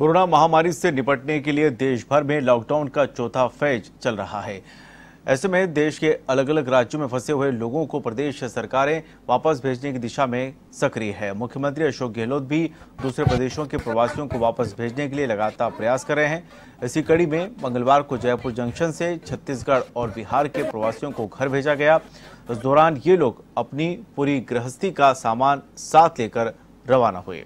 corona महामारी से निपटने के लिए देश भर में लॉकडाउन का चौथा फेज चल रहा है ऐसे में देश के अलग अलग राज्यों में फंसे हुए लोगों को प्रदेश सरकारें वापस भेजने की दिशा में सक्रिय है मुख्यमंत्री अशोक गहलोत भी दूसरे प्रदेशों के प्रवासियों को वापस भेजने के लिए लगातार प्रयास कर रहे हैं इसी कड़ी में मंगलवार को जयपुर जंक्शन से छत्तीसगढ़ और बिहार के प्रवासियों को घर भेजा गया इस दौरान ये लोग अपनी पूरी गृहस्थी का सामान साथ लेकर रवाना हुए